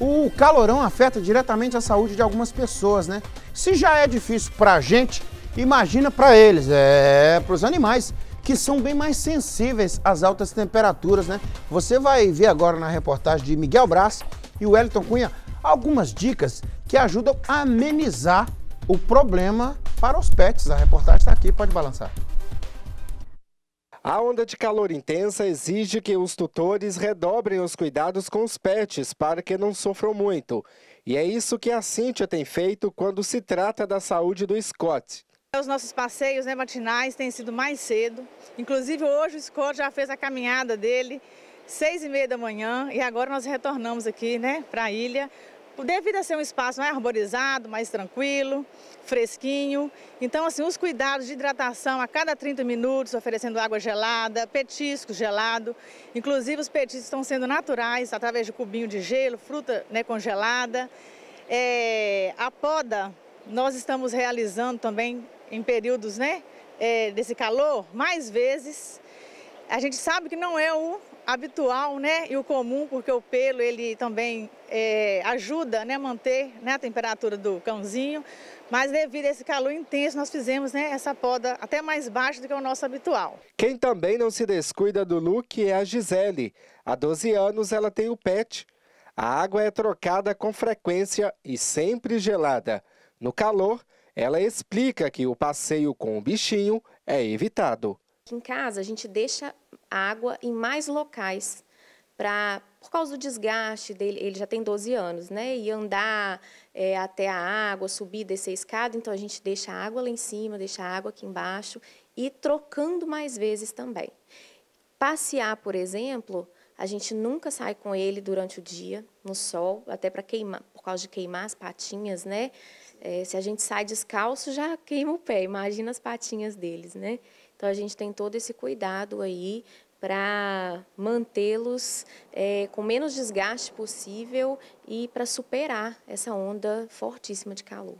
o calorão afeta diretamente a saúde de algumas pessoas, né? Se já é difícil para a gente, imagina para eles, é, para os animais que são bem mais sensíveis às altas temperaturas, né? Você vai ver agora na reportagem de Miguel Brás e o Wellington Cunha algumas dicas que ajudam a amenizar o problema para os pets. A reportagem está aqui, pode balançar. A onda de calor intensa exige que os tutores redobrem os cuidados com os pets para que não sofram muito. E é isso que a Cíntia tem feito quando se trata da saúde do Scott. Os nossos passeios né, matinais têm sido mais cedo. Inclusive hoje o Scott já fez a caminhada dele, seis e meia da manhã, e agora nós retornamos aqui né, para a ilha Devido a ser um espaço mais arborizado, mais tranquilo, fresquinho, então assim, os cuidados de hidratação a cada 30 minutos, oferecendo água gelada, petisco gelado, inclusive os petiscos estão sendo naturais, através de cubinho de gelo, fruta né, congelada. É, a poda nós estamos realizando também em períodos né, é, desse calor, mais vezes, a gente sabe que não é o habitual né, e o comum, porque o pelo ele também é, ajuda né, a manter né, a temperatura do cãozinho, mas devido a esse calor intenso nós fizemos né, essa poda até mais baixa do que o nosso habitual. Quem também não se descuida do look é a Gisele. Há 12 anos ela tem o pet. A água é trocada com frequência e sempre gelada. No calor, ela explica que o passeio com o bichinho é evitado. Aqui em casa, a gente deixa água em mais locais para por causa do desgaste dele, ele já tem 12 anos, né? E andar é, até a água, subir, descer a escada, então a gente deixa a água lá em cima, deixa a água aqui embaixo e trocando mais vezes também. Passear, por exemplo, a gente nunca sai com ele durante o dia, no sol, até para queimar, por causa de queimar as patinhas, né? É, se a gente sai descalço, já queima o pé, imagina as patinhas deles, né? Então, a gente tem todo esse cuidado aí para mantê-los é, com menos desgaste possível e para superar essa onda fortíssima de calor.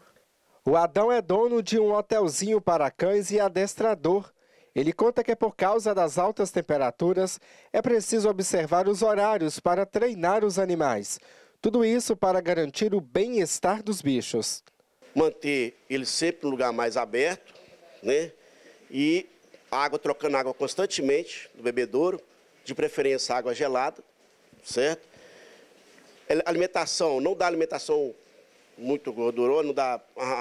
O Adão é dono de um hotelzinho para cães e adestrador. Ele conta que é por causa das altas temperaturas é preciso observar os horários para treinar os animais. Tudo isso para garantir o bem-estar dos bichos. Manter eles sempre no lugar mais aberto, né? E água, trocando água constantemente do bebedouro, de preferência água gelada, certo? Alimentação, não dá alimentação muito gordurosa, não dá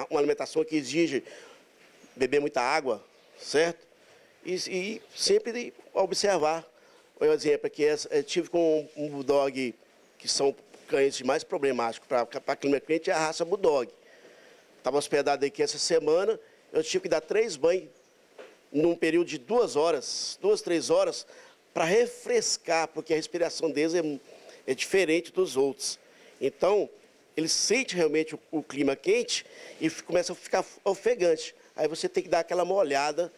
uma alimentação que exige beber muita água, certo? E, e sempre observar. Eu exemplo aqui, eu tive com um bulldog, que são cães mais problemáticos para a clima cliente, é a raça bulldog. Estava hospedado aqui essa semana, eu tive que dar três banhos num período de duas horas, duas, três horas, para refrescar, porque a respiração deles é, é, diferente dos outros. Então, ele sente realmente o, o clima quente e começa a ficar ofegante. Aí você tem que dar aquela molhada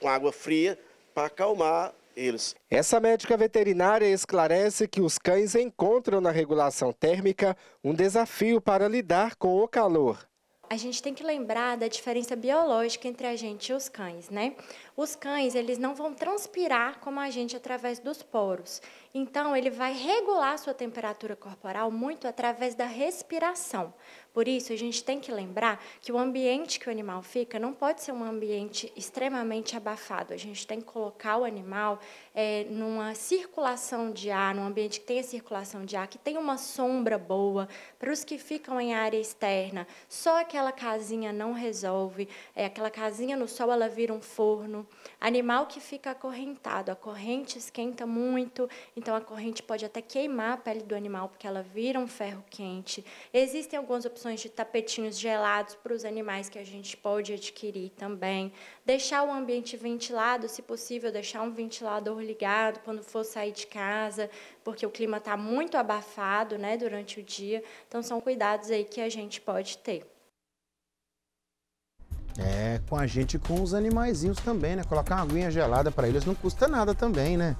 com água fria para acalmar eles. Essa médica veterinária esclarece que os cães encontram na regulação térmica um desafio para lidar com o calor a gente tem que lembrar da diferença biológica entre a gente e os cães, né? Os cães, eles não vão transpirar como a gente através dos poros. Então, ele vai regular sua temperatura corporal muito através da respiração. Por isso, a gente tem que lembrar que o ambiente que o animal fica não pode ser um ambiente extremamente abafado. A gente tem que colocar o animal é, numa circulação de ar, num ambiente que tenha circulação de ar, que tenha uma sombra boa. Para os que ficam em área externa, só aquela casinha não resolve. É, aquela casinha no sol, ela vira um forno. Animal que fica acorrentado, a corrente esquenta muito, então a corrente pode até queimar a pele do animal, porque ela vira um ferro quente. Existem algumas opções opções de tapetinhos gelados para os animais que a gente pode adquirir também. Deixar o ambiente ventilado, se possível, deixar um ventilador ligado quando for sair de casa, porque o clima está muito abafado né, durante o dia. Então, são cuidados aí que a gente pode ter. É, com a gente com os animaizinhos também, né? Colocar uma aguinha gelada para eles não custa nada também, né?